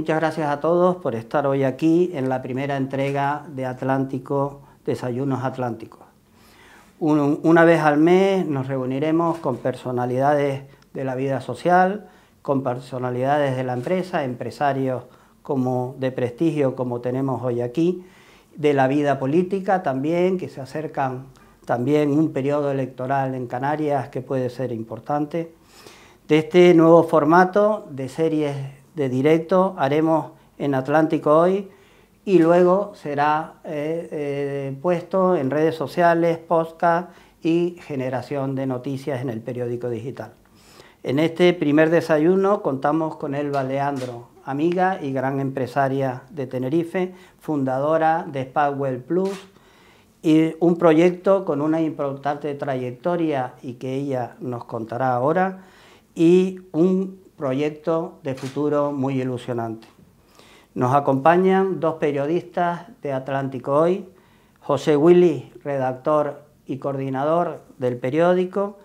muchas gracias a todos por estar hoy aquí en la primera entrega de Atlántico, Desayunos Atlánticos. Una vez al mes nos reuniremos con personalidades de la vida social, con personalidades de la empresa, empresarios como de prestigio como tenemos hoy aquí, de la vida política también, que se acercan también un periodo electoral en Canarias que puede ser importante, de este nuevo formato de series de directo haremos en Atlántico hoy y luego será eh, eh, puesto en redes sociales, podcast y generación de noticias en el periódico digital. En este primer desayuno contamos con Elba Leandro, amiga y gran empresaria de Tenerife, fundadora de Spagwell Plus, y un proyecto con una importante trayectoria y que ella nos contará ahora, y un proyecto de futuro muy ilusionante. Nos acompañan dos periodistas de Atlántico Hoy, José Willy, redactor y coordinador del periódico,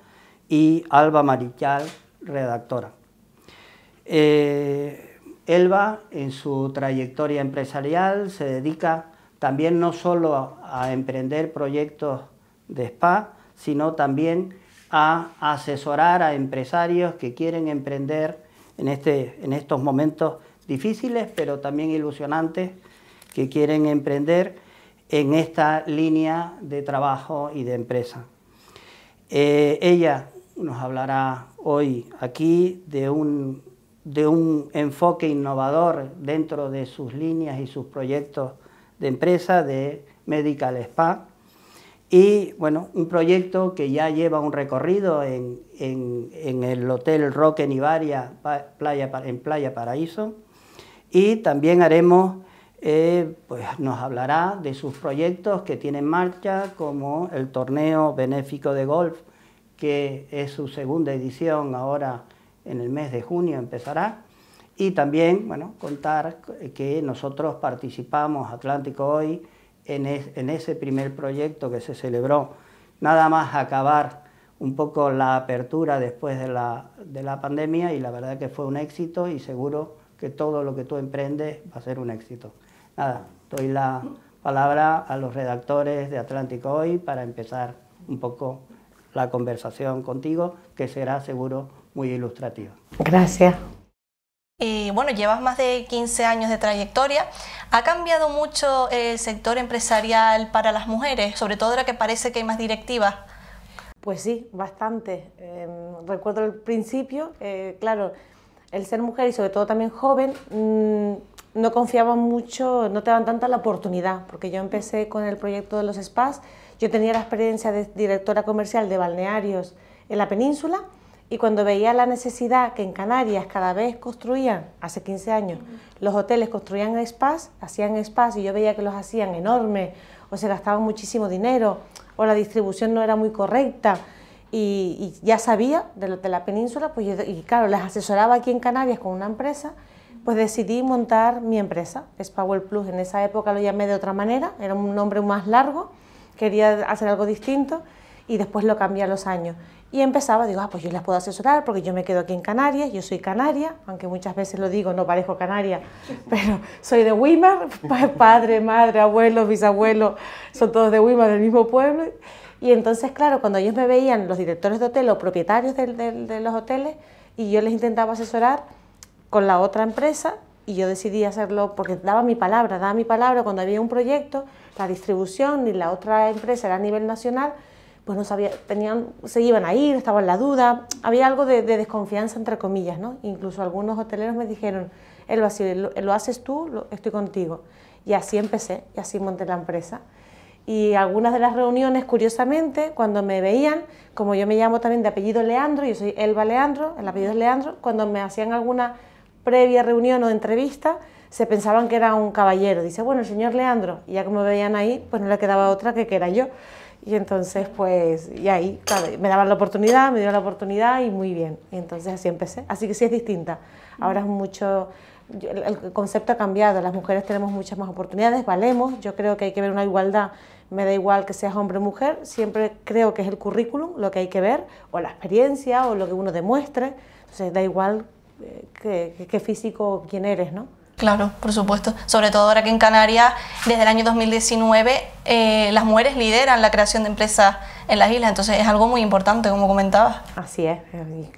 y Alba Marichal, redactora. Eh, Elba, en su trayectoria empresarial, se dedica también no solo a emprender proyectos de spa, sino también a asesorar a empresarios que quieren emprender en, este, en estos momentos difíciles, pero también ilusionantes, que quieren emprender en esta línea de trabajo y de empresa. Eh, ella nos hablará hoy aquí de un, de un enfoque innovador dentro de sus líneas y sus proyectos de empresa de Medical Spa, y bueno, un proyecto que ya lleva un recorrido en, en, el Hotel Roque en Ibaria, playa, en Playa Paraíso. Y también haremos, eh, pues nos hablará de sus proyectos que tienen en marcha, como el torneo benéfico de golf, que es su segunda edición ahora en el mes de junio empezará. Y también, bueno, contar que nosotros participamos, Atlántico Hoy, en, ese primer proyecto que se celebró nada más acabar un poco la apertura después de la, de la, pandemia y la verdad que fue un éxito y seguro que todo lo que tú emprendes va a ser un éxito. Nada, doy la palabra a los redactores de Atlántico Hoy para empezar un poco la conversación contigo, que será seguro muy ilustrativa. Gracias. Eh, bueno, llevas más de 15 años de trayectoria. ¿Ha cambiado mucho el sector empresarial para las mujeres, sobre todo ahora que parece que hay más directivas? Pues sí, bastante. Em, recuerdo el principio, eh, claro, el ser mujer y sobre todo también joven, mm, no confiaba mucho, no te daban tanta la oportunidad, porque yo empecé con el proyecto de los spas, yo tenía la experiencia de directora comercial de balnearios en la península, y cuando veía la necesidad que en Canarias cada vez construían, hace 15 años, los hoteles construían spas, hacían spas y yo veía que los hacían enormes o se gastaban muchísimo dinero o la distribución no era muy correcta y, ya sabía de, lo, de la península, pues y claro, les asesoraba aquí en Canarias con una empresa, pues decidí montar mi empresa, World Plus. En esa época lo llamé de otra manera, era un nombre más largo, quería hacer algo distinto y después lo cambié a los años. Y empezaba, digo, ah, pues yo las puedo asesorar porque yo me quedo aquí en Canarias, yo soy canaria, aunque muchas veces lo digo, no parezco canaria, pero soy de Weimar, padre, madre, abuelo, bisabuelo, son todos de Weimar, del mismo pueblo. Y entonces, claro, cuando ellos me veían, los directores de hotel o propietarios de, de los hoteles, y yo les intentaba asesorar con la otra empresa, y yo decidí hacerlo porque daba mi palabra, daba mi palabra cuando había un proyecto, la distribución y la otra empresa era a nivel nacional, pues no sabía, tenían, se iban a ir, estaba en la duda, había algo de, desconfianza entre comillas, ¿no? Incluso algunos hoteleros me dijeron, el si lo, haces tú, estoy contigo. Y así empecé, y así monté la empresa. Y algunas de las reuniones, curiosamente, cuando me veían, como yo me llamo también de apellido Leandro, yo soy Elba Leandro, el apellido es Leandro, cuando me hacían alguna previa reunión o entrevista, se pensaban que era un caballero. Dice, bueno, el señor Leandro, y ya como veían ahí, pues no le quedaba otra que que era yo. Y entonces, pues, y ahí, claro, me daban la oportunidad, me dio la oportunidad y muy bien. Y entonces así empecé. Así que sí es distinta. Ahora es mucho, el concepto ha cambiado, las mujeres tenemos muchas más oportunidades, valemos, yo creo que hay que ver una igualdad, me da igual que seas hombre o mujer, siempre creo que es el currículum lo que hay que ver, o la experiencia, o lo que uno demuestre, entonces da igual eh, qué físico quién eres, ¿no? Claro, por supuesto. Sobre todo ahora que en Canarias, desde el año 2019, eh, las mujeres lideran la creación de empresas en las islas. Entonces es algo muy importante, como comentabas. Así es,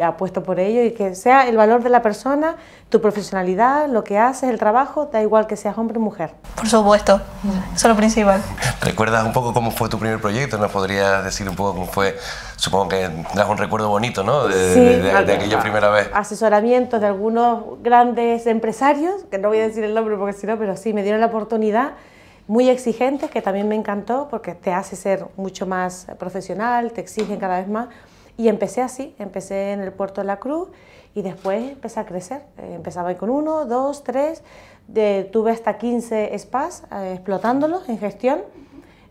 apuesto por ello y que sea el valor de la persona, tu profesionalidad, lo que haces, el trabajo, da igual que seas hombre o mujer. Por supuesto, eso es lo principal. ¿Recuerdas un poco cómo fue tu primer proyecto? ¿Nos podrías decir un poco cómo fue? Supongo que das un recuerdo bonito, ¿no? De, aquella primera vez. Asesoramiento de algunos grandes empresarios, que no voy a decir el nombre porque si no, pero sí, me dieron la oportunidad muy exigentes, que también me encantó porque te hace ser mucho más profesional, te exigen cada vez más. Y empecé así, empecé en el puerto de la Cruz y después empecé a crecer. Eh, empezaba con uno, dos, tres, de, tuve hasta 15 spas eh, explotándolos en gestión.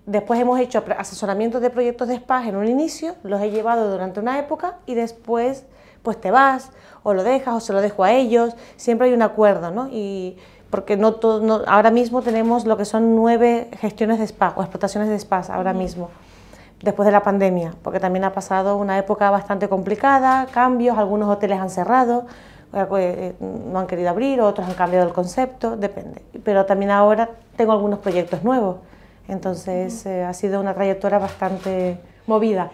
Después hemos hecho asesoramiento de proyectos de spas en un inicio, los he llevado durante una época y después pues te vas o lo dejas o se lo dejo a ellos. Siempre hay un acuerdo, ¿no? Y, porque no, todo, ahora mismo tenemos lo que son nueve gestiones de spa o explotaciones de spas ahora mismo, después de la pandemia, porque también ha pasado una época bastante complicada, cambios, algunos hoteles han cerrado, eh, eh, no han querido abrir, otros han cambiado el concepto, depende. Pero también ahora tengo algunos proyectos nuevos, entonces eh, ha sido una trayectoria bastante...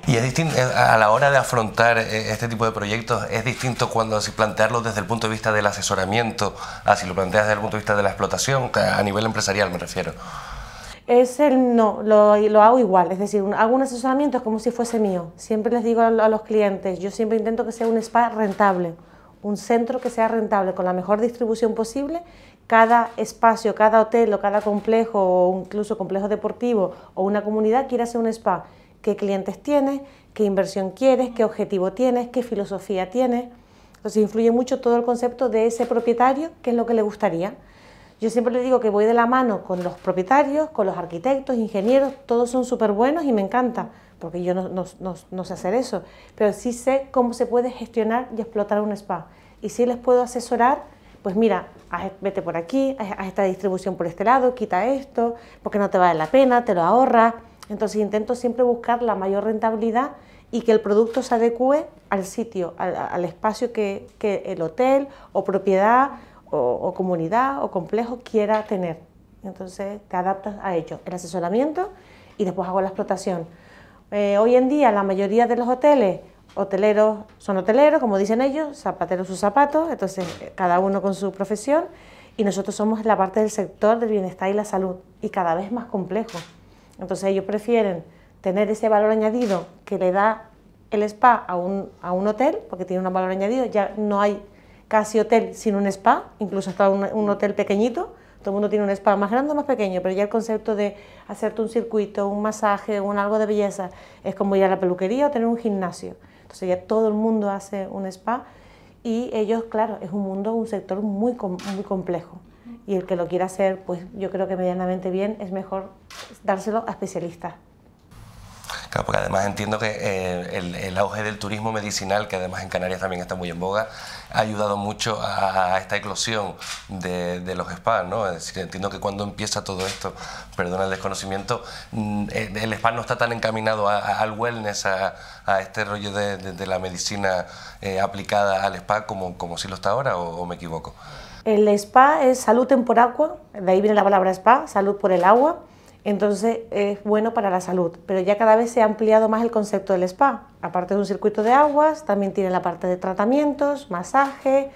Y es distinto, eh, a la hora de afrontar eh, este tipo de proyectos, es distinto cuando si plantearlo desde el punto de vista del asesoramiento a si lo planteas desde el punto de vista de la explotación, a nivel empresarial me refiero. Es el no, lo, hago igual, es decir, hago un asesoramiento como si fuese mío. Siempre les digo a, los clientes, yo siempre intento que sea un spa rentable, un centro que sea rentable, con la mejor distribución posible. Cada espacio, cada hotel o cada complejo, o incluso complejo deportivo o una comunidad quiere hacer un spa qué clientes tienes, qué inversión quieres, qué objetivo tienes, qué filosofía tienes. Entonces influye mucho todo el concepto de ese propietario, qué es lo que le gustaría. Yo siempre le digo que voy de la mano con los propietarios, con los arquitectos, ingenieros, todos son súper buenos y me encanta, porque yo no, sé hacer eso, pero sí sé cómo se puede gestionar y explotar un spa. Y si les puedo asesorar, pues mira, vete por aquí, a esta distribución por este lado, quita esto, porque no te vale la pena, te lo ahorras. Entonces intento siempre buscar la mayor rentabilidad y que el producto se adecue al sitio, al, espacio que, el hotel o propiedad o, comunidad o complejo quiera tener. Entonces te adaptas a ello, el asesoramiento y después hago la explotación. Eh, hoy en día la mayoría de los hoteles, hoteleros son hoteleros, como dicen ellos, zapateros sus zapatos, entonces eh, cada uno con su profesión y nosotros somos la parte del sector del bienestar y la salud y cada vez más complejo. Entonces ellos prefieren tener ese valor añadido que le da el spa a un, hotel, porque tiene un valor añadido, ya no hay casi hotel sin un spa, incluso hasta un, hotel pequeñito, todo el mundo tiene un spa más grande o más pequeño, pero ya el concepto de hacerte un circuito, un masaje, un algo de belleza, es como ir a la peluquería o tener un gimnasio. Entonces ya todo el mundo hace un spa y ellos, claro, es un mundo, un sector muy, muy complejo y el que lo quiera hacer, pues yo creo que medianamente bien, es mejor dárselo a especialistas. Claro, porque además entiendo que eh, el, auge del turismo medicinal, que además en Canarias también está muy en boga, ha ayudado mucho a, esta eclosión de, los spas, ¿no? Es decir, entiendo que cuando empieza todo esto, perdona el desconocimiento, mm, eh, el, spa no está tan encaminado al wellness, a, este rollo de, la medicina eh, aplicada al spa como, como si lo está ahora, o me equivoco. El spa es salud por agua, de ahí viene la palabra spa, salud por el agua, entonces es bueno para la salud, pero ya cada vez se ha ampliado más el concepto del spa. Aparte de un circuito de aguas, también tiene la parte de tratamientos, masaje,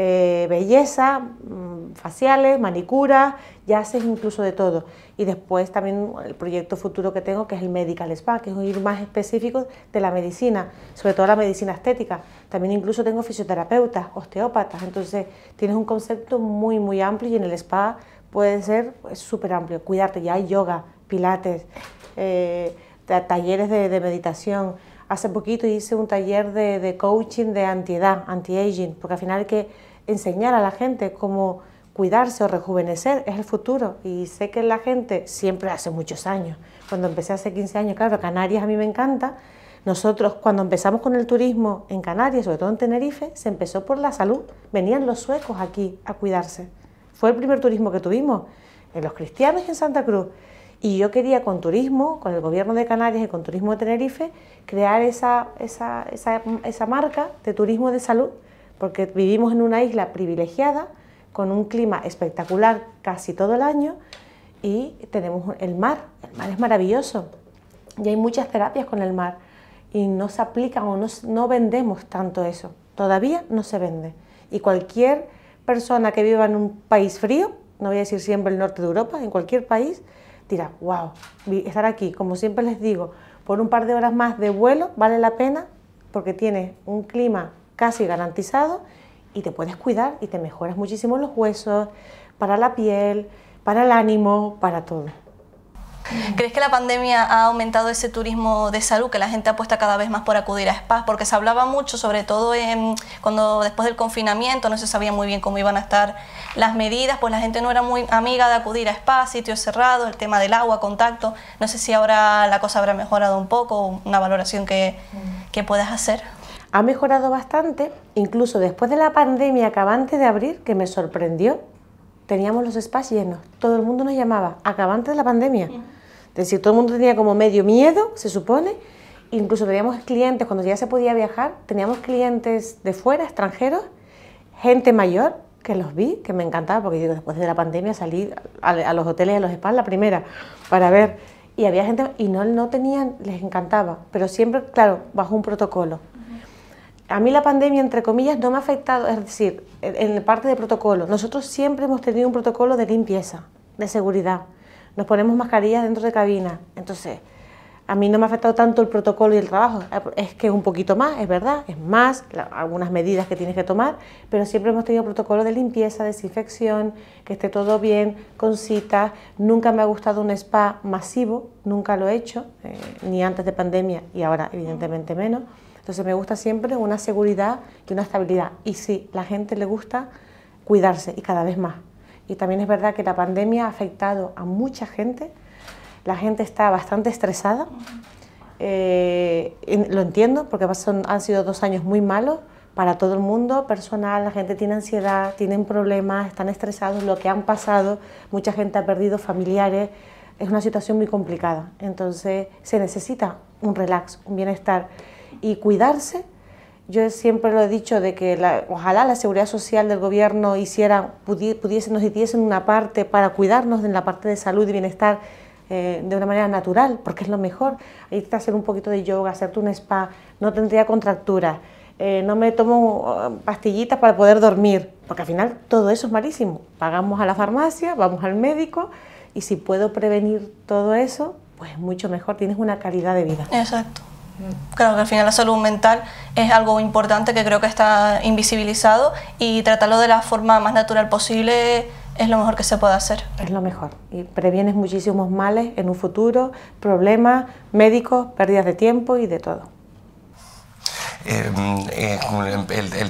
eh, belleza, mm, faciales, manicuras, ya haces incluso de todo. Y después también el proyecto futuro que tengo, que es el Medical Spa, que es un ir más específico de la medicina, sobre todo la medicina estética. También incluso tengo fisioterapeutas, osteópatas, entonces tienes un concepto muy, muy amplio y en el spa puede ser súper pues, amplio. Cuidarte, ya hay yoga, pilates, eh, talleres de meditación Hace poquito hice un taller de, coaching de antiedad, anti-aging, porque al final hay que enseñar a la gente cómo cuidarse o rejuvenecer, es el futuro. Y sé que la gente, siempre hace muchos años, cuando empecé hace 15 años, claro, Canarias a mí me encanta, nosotros cuando empezamos con el turismo en Canarias, sobre todo en Tenerife, se empezó por la salud, venían los suecos aquí a cuidarse. Fue el primer turismo que tuvimos, en los cristianos en Santa Cruz. Y yo quería con turismo, con el gobierno de Canarias y con Turismo de Tenerife, crear esa, esa, esa, esa marca de turismo de salud, porque vivimos en una isla privilegiada, con un clima espectacular casi todo el año y tenemos el mar. El mar es maravilloso y hay muchas terapias con el mar y no se aplican o no vendemos tanto eso. Todavía no se vende. Y cualquier persona que viva en un país frío, no voy a decir siempre el norte de Europa, en cualquier país, Tira, wow, estar aquí, como siempre les digo, por un par de horas más de vuelo vale la pena porque tienes un clima casi garantizado y te puedes cuidar y te mejoras muchísimo los huesos, para la piel, para el ánimo, para todo. ¿Crees que la pandemia ha aumentado ese turismo de salud, que la gente apuesta cada vez más por acudir a spas? Porque se hablaba mucho, sobre todo cuando después del confinamiento no se sabía muy bien cómo iban a estar las medidas, pues la gente no era muy amiga de acudir a spas, sitios cerrados, el tema del agua, contacto. No sé si ahora la cosa habrá mejorado un poco, una valoración que, que puedas hacer ha mejorado bastante, incluso después de la pandemia acabante de abrir, que me sorprendió, teníamos los spas llenos, todo el mundo nos llamaba, acabante de la pandemia. Es decir, todo el mundo tenía como medio miedo, se supone. Incluso teníamos clientes, cuando ya se podía viajar, teníamos clientes de fuera, extranjeros, gente mayor, que los vi, que me encantaba, porque después de la pandemia salí a, los hoteles a los spas la primera para ver. Y había gente, y no, no tenían, les encantaba, pero siempre, claro, bajo un protocolo. A mí la pandemia, entre comillas, no me ha afectado, es decir, en parte de protocolo. Nosotros siempre hemos tenido un protocolo de limpieza, de seguridad nos ponemos mascarillas dentro de cabina. Entonces, a mí no me ha afectado tanto el protocolo y el trabajo, es que es un poquito más, es verdad, es más, algunas medidas que tienes que tomar, pero siempre hemos tenido protocolo de limpieza, desinfección, que esté todo bien, con citas, nunca me ha gustado un spa masivo, nunca lo he hecho, eh, ni antes de pandemia y ahora evidentemente menos, entonces me gusta siempre una seguridad y una estabilidad, y sí, la gente le gusta cuidarse y cada vez más. Y también es verdad que la pandemia ha afectado a mucha gente. La gente está bastante estresada. Eh, lo entiendo porque han sido dos años muy malos para todo el mundo, personal, la gente tiene ansiedad, tienen problemas, están estresados, lo que han pasado, mucha gente ha perdido familiares, es una situación muy complicada. Entonces se necesita un relax, un bienestar y cuidarse yo siempre lo he dicho de que ojalá la seguridad social del gobierno hiciera, nos hiciesen una parte para cuidarnos en la parte de salud y bienestar eh, de una manera natural, porque es lo mejor. Irte a hacer un poquito de yoga, hacerte un spa, no tendría contractura, eh, no me tomo uh, pastillitas para poder dormir, porque al final todo eso es malísimo. Pagamos a la farmacia, vamos al médico y si puedo prevenir todo eso, pues mucho mejor, tienes una calidad de vida. Exacto. Creo que al final la salud mental es algo importante que creo que está invisibilizado y tratarlo de la forma más natural posible es lo mejor que se puede hacer. Es lo mejor. Y previenes muchísimos males en un futuro, problemas médicos, pérdidas de tiempo y de todo. Eh, eh,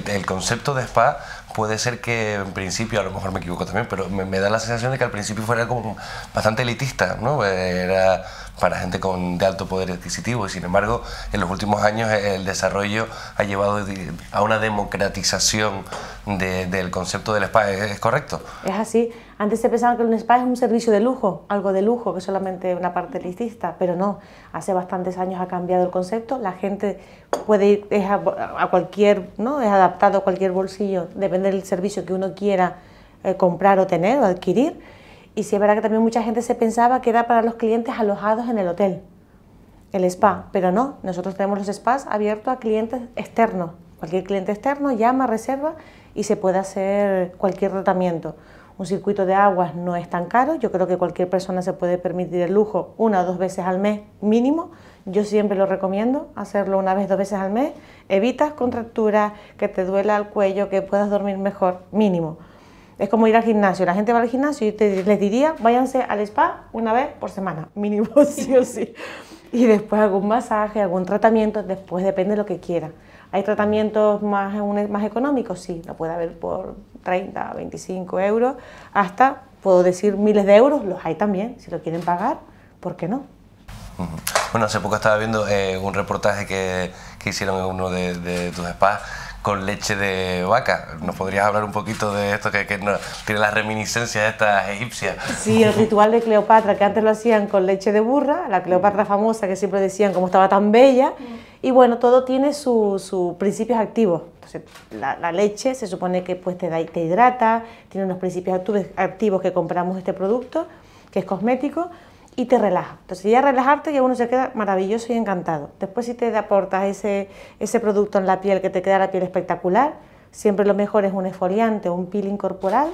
el, concepto de spa puede ser que en principio, a lo mejor me equivoco también, pero me, da la sensación de que al principio fuera como bastante elitista, ¿no? Era para gente con, de alto poder adquisitivo y sin embargo en los últimos años eh, el desarrollo ha llevado a una democratización del concepto del spa, ¿es, es correcto? Es así. Antes se pensaba que un spa es un servicio de lujo, algo de lujo, que solamente una parte elitista, pero no. Hace bastantes años ha cambiado el concepto. La gente puede ir a, cualquier, ¿no? Es adaptado a cualquier bolsillo, depende del servicio que uno quiera eh, comprar o tener o adquirir. Y sí es verdad que también mucha gente se pensaba que era para los clientes alojados en el hotel, el spa, pero no, nosotros tenemos los spas abiertos a clientes externos. Cualquier cliente externo llama, reserva y se puede hacer cualquier tratamiento. Un circuito de aguas no es tan caro, yo creo que cualquier persona se puede permitir el lujo una o dos veces al mes mínimo. Yo siempre lo recomiendo, hacerlo una vez, dos veces al mes. Evitas contracturas, que te duela el cuello, que puedas dormir mejor, mínimo. Es como ir al gimnasio, la gente va al gimnasio y te, les diría, váyanse al spa una vez por semana, mínimo sí o sí. Y después algún masaje, algún tratamiento, después depende de lo que quiera. ¿Hay tratamientos más, más económicos? Sí, lo puede haber por 30, 25 euros, hasta, puedo decir, miles de euros, los hay también. Si lo quieren pagar, ¿por qué no? Bueno, hace poco estaba viendo eh, un reportaje que, hicieron en uno de, de tus spas con leche de vaca. ¿Nos podrías hablar un poquito de esto que, tiene las reminiscencias de estas egipcias? Sí, el ritual de Cleopatra, que antes lo hacían con leche de burra, la Cleopatra famosa que siempre decían cómo estaba tan bella. Mm. Y bueno, todo tiene sus su principios activos. Entonces, la, leche se supone que pues, te, te hidrata, tiene unos principios activos que compramos este producto, que es cosmético y te relaja. Entonces ya relajarte ya uno se queda maravilloso y encantado. Después si te aportas ese, producto en la piel que te queda la piel espectacular, siempre lo mejor es un esfoliante o un peeling corporal,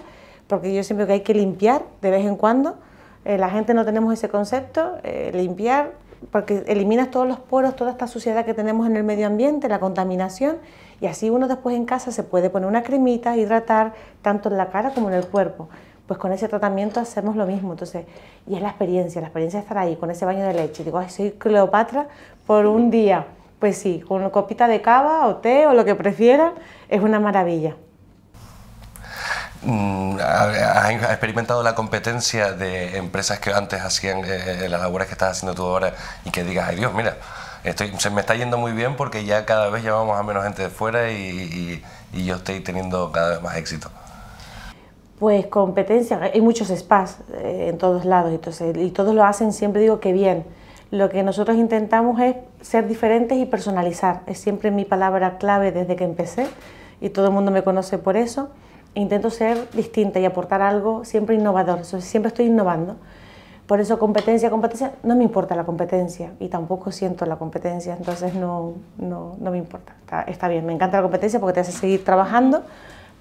porque yo siempre que hay que limpiar de vez en cuando, eh, la gente no tenemos ese concepto, eh, limpiar, porque eliminas todos los poros, toda esta suciedad que tenemos en el medio ambiente, la contaminación, y así uno después en casa se puede poner una cremita, hidratar tanto en la cara como en el cuerpo pues con ese tratamiento hacemos lo mismo. Entonces, y es la experiencia, la experiencia de estar ahí con ese baño de leche. Digo, soy Cleopatra por un día. Pues sí, con una copita de cava o té o lo que prefiera, es una maravilla. Mm, ¿Has experimentado la competencia de empresas que antes hacían eh, eh, las labores que estás haciendo tú ahora y que digas, ay Dios, mira, estoy, se me está yendo muy bien porque ya cada vez llevamos a menos gente de fuera y yo estoy teniendo cada vez más éxito? Pues competencia, hay muchos spas eh, en todos lados y todos lo hacen siempre digo que bien. Lo que nosotros intentamos es ser diferentes y personalizar, es siempre mi palabra clave desde que empecé y todo el mundo me conoce por eso. Intento ser distinta y aportar algo siempre innovador, siempre estoy innovando. Por eso competencia, competencia, no me importa la competencia y tampoco siento la competencia, entonces no, no, me importa, está bien, me encanta la competencia porque te hace seguir trabajando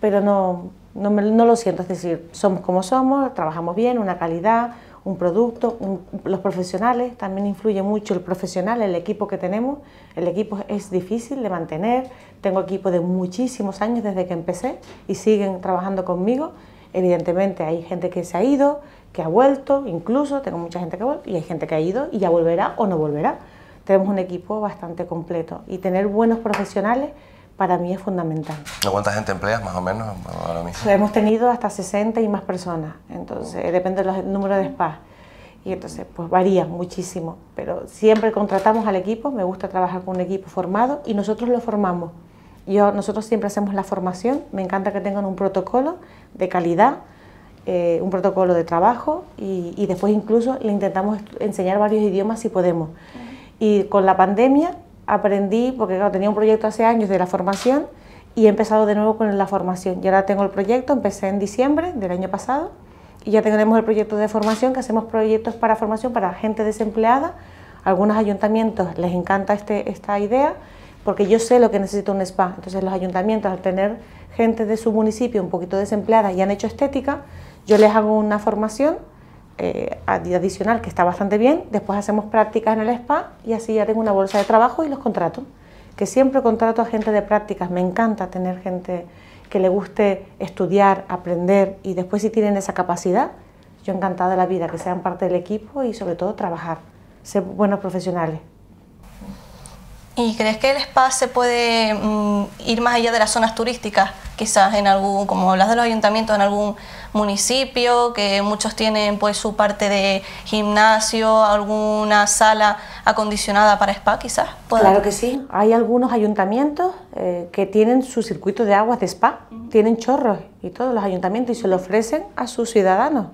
pero no, no, lo siento, es decir, somos como somos, trabajamos bien, una calidad, un producto, los profesionales, también influye mucho el profesional, el equipo que tenemos, el equipo es difícil de mantener, tengo equipo de muchísimos años desde que empecé y siguen trabajando conmigo, evidentemente hay gente que se ha ido, que ha vuelto, incluso tengo mucha gente que ha vuelto y hay gente que ha ido y ya volverá o no volverá. Tenemos un equipo bastante completo y tener buenos profesionales para mí es fundamental. ¿De cuánta gente empleas más o menos ahora mismo? Pues hemos tenido hasta 60 y más personas, entonces eh, depende del número de spas. Y entonces, pues varía muchísimo, pero siempre contratamos al equipo, me gusta trabajar con un equipo formado y nosotros lo formamos. Yo, nosotros siempre hacemos la formación, me encanta que tengan un protocolo de calidad, eh, un protocolo de trabajo y, y, después incluso le intentamos enseñar varios idiomas si podemos. Y con la pandemia aprendí, porque tenía un proyecto hace años de la formación y he empezado de nuevo con la formación. Y ahora tengo el proyecto, empecé en diciembre del año pasado y ya tenemos el proyecto de formación, que hacemos proyectos para formación para gente desempleada. algunos ayuntamientos les encanta este, esta idea porque yo sé lo que necesita un spa. Entonces los ayuntamientos al tener gente de su municipio un poquito desempleada y han hecho estética, yo les hago una formación eh, adicional que está bastante bien, después hacemos prácticas en el spa y así ya tengo una bolsa de trabajo y los contrato, que siempre contrato a gente de prácticas, me encanta tener gente que le guste estudiar, aprender y después si tienen esa capacidad, yo encantada de la vida, que sean parte del equipo y sobre todo trabajar, ser buenos profesionales. ¿Y crees que el spa se puede mm, ir más allá de las zonas turísticas? Quizás en algún, como hablas de los ayuntamientos, en algún municipio, que muchos tienen pues su parte de gimnasio, alguna sala acondicionada para spa quizás. Claro que sí, hay algunos ayuntamientos eh, que tienen su circuito de aguas de spa, tienen chorros y todos los ayuntamientos y se lo ofrecen a sus ciudadanos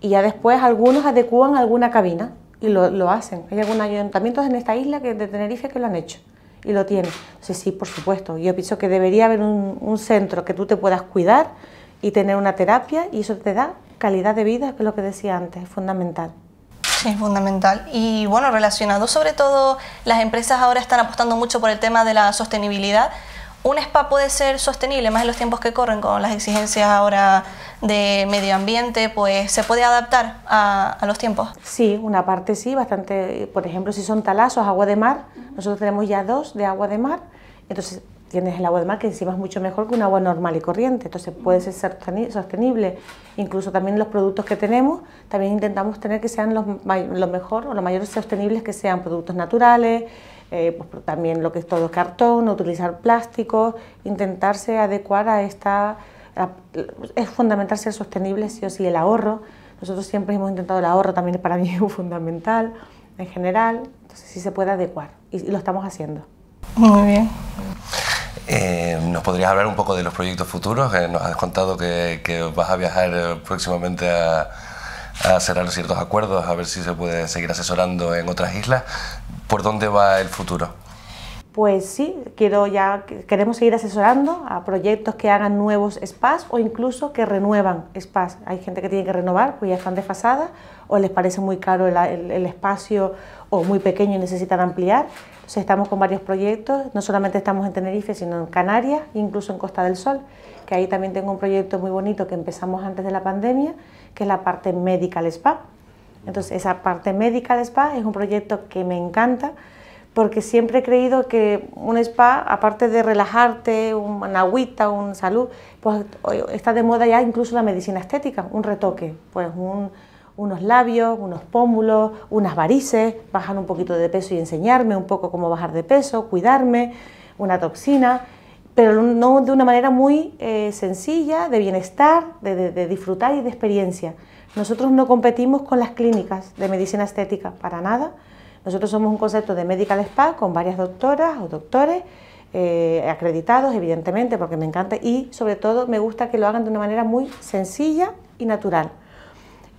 y ya después algunos adecúan alguna cabina y lo, lo hacen. Hay algunos ayuntamientos en esta isla que, de Tenerife que lo han hecho y lo tienen. ...sí, sí, por supuesto, yo pienso que debería haber un, un centro que tú te puedas cuidar, y tener una terapia y eso te da calidad de vida, que es lo que decía antes, es fundamental. Sí, es fundamental. Y bueno, relacionado sobre todo, las empresas ahora están apostando mucho por el tema de la sostenibilidad. ¿Un spa puede ser sostenible, más en los tiempos que corren, con las exigencias ahora de medio ambiente, pues se puede adaptar a, a los tiempos? Sí, una parte sí, bastante. Por ejemplo, si son talazos, agua de mar, nosotros tenemos ya dos de agua de mar, entonces tienes el agua de mar que encima es mucho mejor que un agua normal y corriente, entonces puede ser sostenible. Incluso también los productos que tenemos, también intentamos tener que sean los, lo mejor o los mayores sostenibles que sean productos naturales, eh, pues, también lo que es todo cartón, no utilizar plásticos, intentarse adecuar a esta... es fundamental ser sostenible, sí o sí, el ahorro. Nosotros siempre hemos intentado el ahorro, también para mí es fundamental en general, entonces sí se puede adecuar y lo estamos haciendo. Muy bien. Eh, ¿Nos podrías hablar un poco de los proyectos futuros? que eh, nos has contado que, vas a viajar eh, próximamente a, cerrar ciertos acuerdos, a ver si se puede seguir asesorando en otras islas. ¿Por dónde va el futuro? pues sí, quiero ya, queremos seguir asesorando a proyectos que hagan nuevos spas o incluso que renuevan spas. Hay gente que tiene que renovar, pues ya están desfasadas, o les parece muy caro el espacio o muy pequeño y necesitan ampliar estamos con varios proyectos, no solamente estamos en Tenerife, sino en Canarias, incluso en Costa del Sol, que ahí también tengo un proyecto muy bonito que empezamos antes de la pandemia, que es la parte Medical Spa. Entonces, esa parte Medical Spa es un proyecto que me encanta, porque siempre he creído que un spa, aparte de relajarte, un agüita, un salud, pues está de moda ya incluso la medicina estética, un retoque, pues un unos labios, unos pómulos, unas varices, bajar un poquito de peso y enseñarme un poco cómo bajar de peso, cuidarme, una toxina, pero no de una manera muy eh, sencilla, de bienestar, de, disfrutar y de experiencia. Nosotros no competimos con las clínicas de medicina estética, para nada. Nosotros somos un concepto de medical spa con varias doctoras o doctores eh, acreditados, evidentemente, porque me encanta y sobre todo me gusta que lo hagan de una manera muy sencilla y natural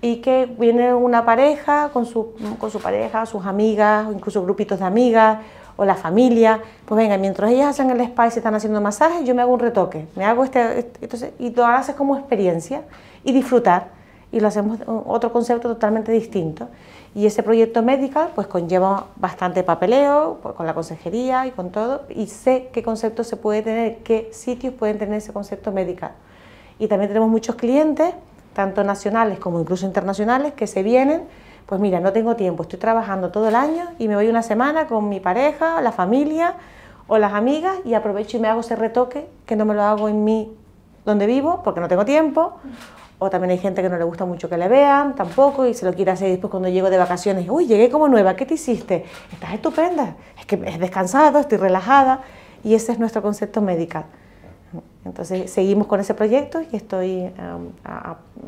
y que viene una pareja con su, con su pareja, sus amigas, incluso grupitos de amigas o la familia, pues venga, mientras ellas hacen el spa y se están haciendo masajes, yo me hago un retoque, me hago este, este, entonces, y lo haces como experiencia y disfrutar, y lo hacemos otro concepto totalmente distinto. Y ese proyecto medical pues conlleva bastante papeleo pues, con la consejería y con todo, y sé qué conceptos se puede tener, qué sitios pueden tener ese concepto medical. Y también tenemos muchos clientes tanto nacionales como incluso internacionales, que se vienen, pues mira, no tengo tiempo, estoy trabajando todo el año y me voy una semana con mi pareja, la familia o las amigas y aprovecho y me hago ese retoque que no me lo hago en mí donde vivo porque no tengo tiempo. O también hay gente que no le gusta mucho que le vean, tampoco, y se lo quiere hacer después cuando llego de vacaciones. Uy, llegué como nueva, ¿qué te hiciste? Estás estupenda, es que es descansado, estoy relajada. Y ese es nuestro concepto médico entonces seguimos con ese proyecto y estoy,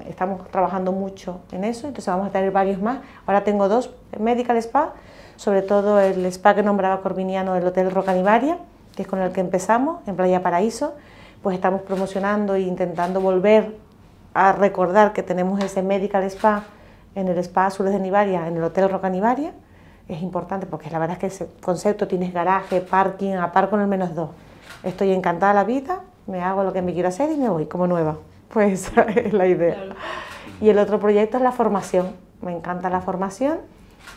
estamos trabajando mucho en eso, entonces vamos a tener varios más. Ahora tengo dos Medical Spa, sobre todo el spa que nombraba Corviniano del Hotel Roca Rocanivaria, que es con el que empezamos, en Playa Paraíso, pues estamos promocionando e intentando volver a recordar que tenemos ese Medical Spa en el Spa Azules de Nivaria, en el Hotel Rocanivaria. Es importante porque la verdad es que ese concepto tienes garaje, parking, a par con el menos dos. Estoy encantada de la vida me hago lo que me quiero hacer y me voy como nueva. Pues esa es la idea. Y el otro proyecto es la formación. Me encanta la formación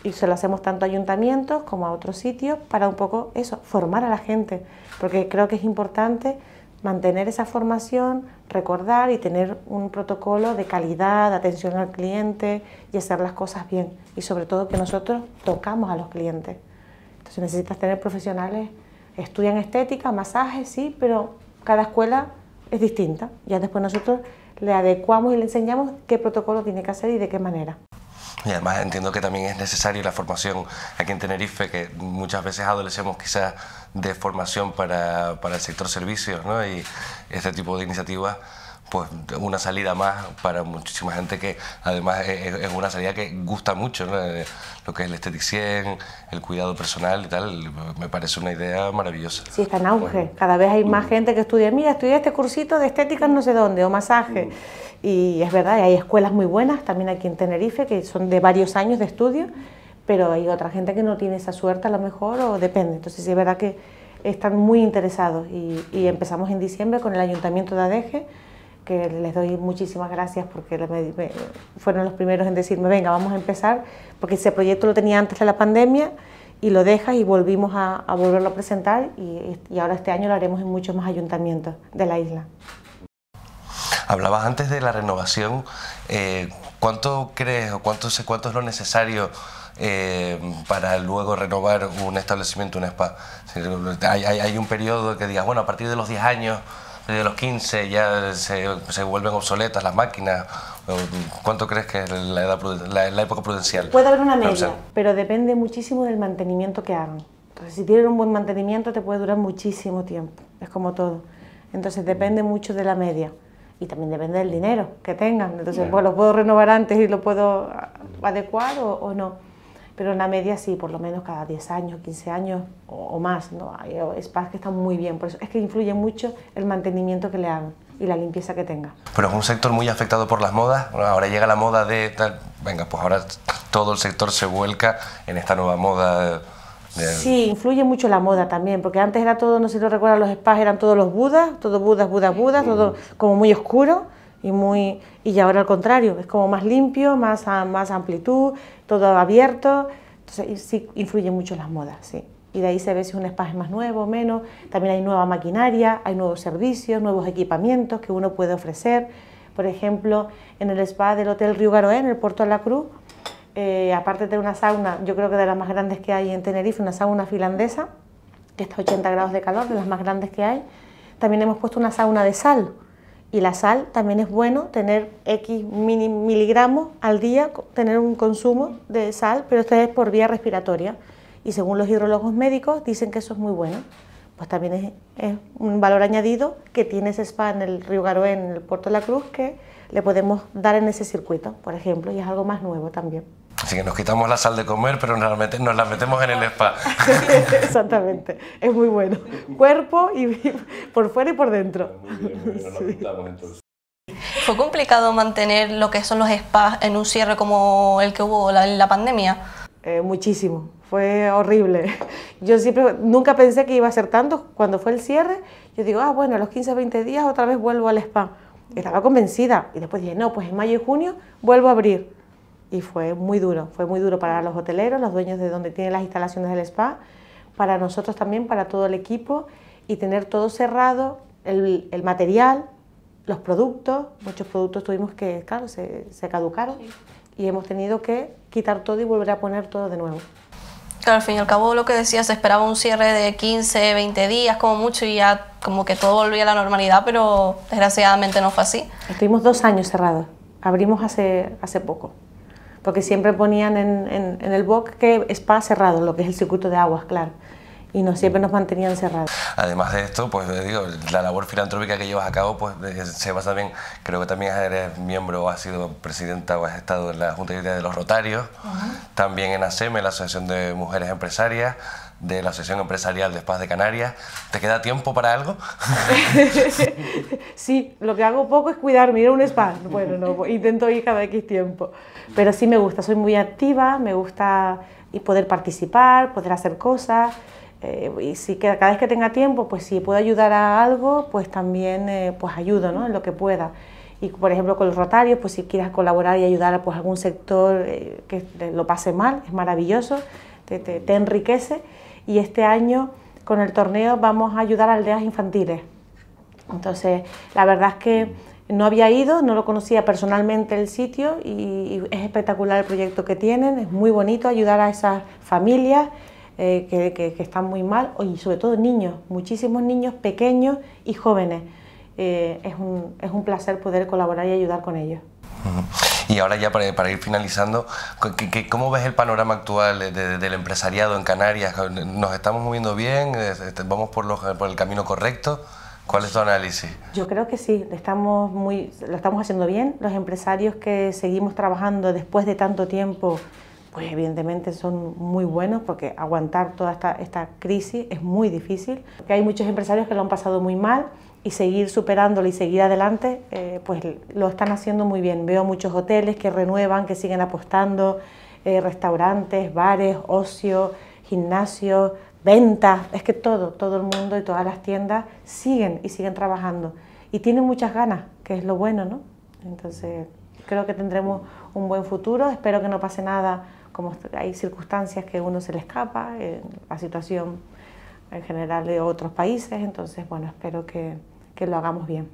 y se lo hacemos tanto a ayuntamientos como a otros sitios para un poco eso, formar a la gente, porque creo que es importante mantener esa formación, recordar y tener un protocolo de calidad, atención al cliente y hacer las cosas bien. Y sobre todo que nosotros tocamos a los clientes. Entonces necesitas tener profesionales, estudian estética, masajes, sí, pero cada escuela es distinta. Ya después nosotros le adecuamos y le enseñamos qué protocolo tiene que hacer y de qué manera. Y además entiendo que también es necesaria la formación aquí en Tenerife, que muchas veces adolecemos quizás de formación para, el sector servicios ¿no? y este tipo de iniciativas pues una salida más para muchísima gente que además es, una salida que gusta mucho, eh, lo que es el esteticien, el cuidado personal y tal, me parece una idea maravillosa. Sí, está en auge, cada vez hay más mm. gente que estudia, mira, estudia este cursito de estética no sé dónde, o masaje, mm. y es verdad, hay escuelas muy buenas también aquí en Tenerife, que son de varios años de estudio, pero hay otra gente que no tiene esa suerte a lo mejor, o depende, entonces sí es verdad que están muy interesados y, y empezamos en diciembre con el Ayuntamiento de Adeje, que les doy muchísimas gracias porque fueron los primeros en decirme, venga, vamos a empezar, porque ese proyecto lo tenía antes de la pandemia y lo dejas y volvimos a, volverlo a presentar y, ahora este año lo haremos en muchos más ayuntamientos de la isla. Hablabas antes de la renovación. Eh, ¿Cuánto crees o cuánto, cuánto es lo necesario eh, para luego renovar un establecimiento, un spa? ¿Hay, hay un periodo que digas, bueno, a partir de los 10 años desde los 15 ya se, vuelven obsoletas las máquinas? ¿Cuánto crees que es la, época prudencial? Puede haber una media, pero depende muchísimo del mantenimiento que hagan. Entonces, si tienen un buen mantenimiento, te puede durar muchísimo tiempo. Es como todo. Entonces, depende mucho de la media. Y también depende del dinero que tengan. Entonces, pues lo puedo renovar antes y lo puedo adecuar o no pero en la media sí, por lo menos cada 10 años, 15 años o, más. ¿no? Hay spas que están muy bien, por eso es que influye mucho el mantenimiento que le hagan y la limpieza que tenga. Pero es un sector muy afectado por las modas. ahora llega la moda de tal. Venga, pues ahora todo el sector se vuelca en esta nueva moda. Sí, influye mucho la moda también, porque antes era todo, no sé si lo recuerdan, los spas eran todos los budas, todos budas, budas, budas, todo como muy oscuro y muy y ahora al contrario, es como más limpio, más, más amplitud, todo abierto, entonces sí influye mucho las modas, sí. Y de ahí se ve si un spa es más nuevo o menos, también hay nueva maquinaria, hay nuevos servicios, nuevos equipamientos que uno puede ofrecer. Por ejemplo, en el spa del Hotel Río Garoé, en el Puerto de la Cruz, eh, aparte de una sauna, yo creo que de las más grandes que hay en Tenerife, una sauna finlandesa, que está a 80 grados de calor, de las más grandes que hay, también hemos puesto una sauna de sal, y la sal también es bueno tener X miligramos al día, tener un consumo de sal, pero esto es por vía respiratoria. Y según los hidrólogos médicos dicen que eso es muy bueno. Pues también es, es un valor añadido que tiene ese spa en el río Garoé, en el puerto de la Cruz, que le podemos dar en ese circuito, por ejemplo, y es algo más nuevo también. Así que nos quitamos la sal de comer, pero nos la, nos la metemos en el spa. Exactamente, es muy bueno. Cuerpo y por fuera y por dentro. ¿Fue complicado mantener lo que son los spas en un cierre como el que hubo en la, pandemia? Eh, muchísimo, fue horrible. Yo siempre, nunca pensé que iba a ser tanto. Cuando fue el cierre, yo digo, ah, bueno, a los 15, 20 días otra vez vuelvo al spa. Estaba convencida. Y después dije, no, pues en mayo y junio vuelvo a abrir y fue muy duro, fue muy duro para los hoteleros, los dueños de donde tienen las instalaciones del spa, para nosotros también, para todo el equipo y tener todo cerrado, el, el material, los productos, muchos productos tuvimos que, claro, se, se caducaron y hemos tenido que quitar todo y volver a poner todo de nuevo. Claro, al fin y al cabo lo que decía, se esperaba un cierre de 15, 20 días como mucho y ya como que todo volvía a la normalidad, pero desgraciadamente no fue así. Estuvimos dos años cerrados, abrimos hace, hace poco porque siempre ponían en, el box que para cerrado, lo que es el circuito de aguas, claro y no siempre nos mantenían cerrados. Además de esto, pues eh, digo, la labor filantrópica que llevas a cabo, pues eh, se basa también, creo que también eres miembro o has sido presidenta o has estado en la Junta Directiva de los Rotarios, también en ASEME, la Asociación de Mujeres Empresarias, de la sesión Empresarial de Paz de Canarias. ¿Te queda tiempo para algo? sí, lo que hago poco es cuidarme, ir a un spa. Bueno, no, pues, intento ir cada X tiempo. Pero sí me gusta, soy muy activa, me gusta ...y poder participar, poder hacer cosas. Eh, y si cada vez que tenga tiempo, pues si puedo ayudar a algo, pues también eh, pues ayudo ¿no? en lo que pueda. Y por ejemplo con los rotarios, pues si quieres colaborar y ayudar pues, a algún sector eh, que lo pase mal, es maravilloso, te enriquece y este año con el torneo vamos a ayudar a aldeas infantiles. Entonces, la verdad es que no había ido, no lo conocía personalmente el sitio y, es espectacular el proyecto que tienen, es muy bonito ayudar a esas familias eh, que, están muy mal y sobre todo niños, muchísimos niños pequeños y jóvenes. Eh, es, un, es un placer poder colaborar y ayudar con ellos. Y ahora ya para, ir finalizando, ¿cómo ves el panorama actual del empresariado en Canarias? ¿Nos estamos moviendo bien? Este, ¿Vamos por, por el camino correcto? ¿Cuál es tu análisis? Yo creo que sí, estamos muy, lo estamos haciendo bien. Los empresarios que seguimos trabajando después de tanto tiempo pues evidentemente son muy buenos porque aguantar toda esta, esta crisis es muy difícil. Que hay muchos empresarios que lo han pasado muy mal, y seguir superándolo y seguir adelante, eh, pues lo están haciendo muy bien. Veo muchos hoteles que renuevan, que siguen apostando, eh, restaurantes, bares, ocio, gimnasios, ventas, es que todo, todo el mundo y todas las tiendas siguen y siguen trabajando. Y tienen muchas ganas, que es lo bueno, ¿no? Entonces, creo que tendremos un buen futuro, espero que no pase nada, como hay circunstancias que uno se le escapa, eh, la situación en general de otros países, entonces, bueno, espero que, que lo hagamos bien.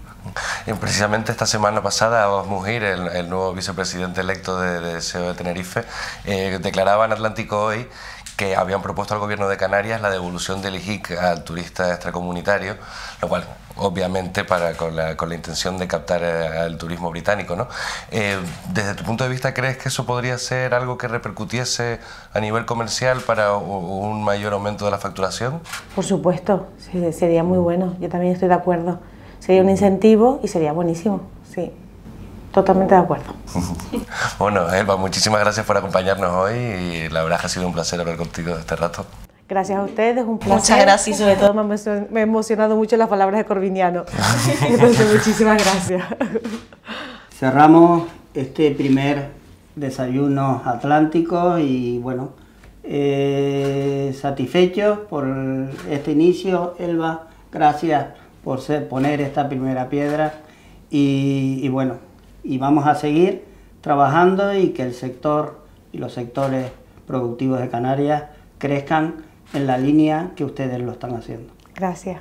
Eh, precisamente esta semana pasada, Abbas el, nuevo vicepresidente electo de, de e de Tenerife, eh, declaraba en Atlántico hoy que habían propuesto al gobierno de Canarias la devolución del IJIC al turista extracomunitario, lo cual obviamente para, con, la, intención de captar eh, al turismo británico. ¿no? desde tu punto de vista, ¿crees que eso podría ser algo que repercutiese a nivel comercial para un mayor aumento de la facturación? Por supuesto, sería muy bueno, yo también estoy de acuerdo sería un incentivo y sería buenísimo, sí. Totalmente de acuerdo. bueno, Elba, muchísimas gracias por acompañarnos hoy y la verdad que ha sido un placer hablar contigo este rato. Gracias a ustedes, un placer. Muchas gracias. Y sobre todo me ha emocionado mucho las palabras de Corviniano. Entonces, muchísimas gracias. Cerramos este primer desayuno atlántico y bueno, eh, satisfechos por este inicio, Elba. Gracias por ser, poner esta primera piedra y, y, bueno, y vamos a seguir trabajando y que el sector y los sectores productivos de Canarias crezcan en la línea que ustedes lo están haciendo. Gracias.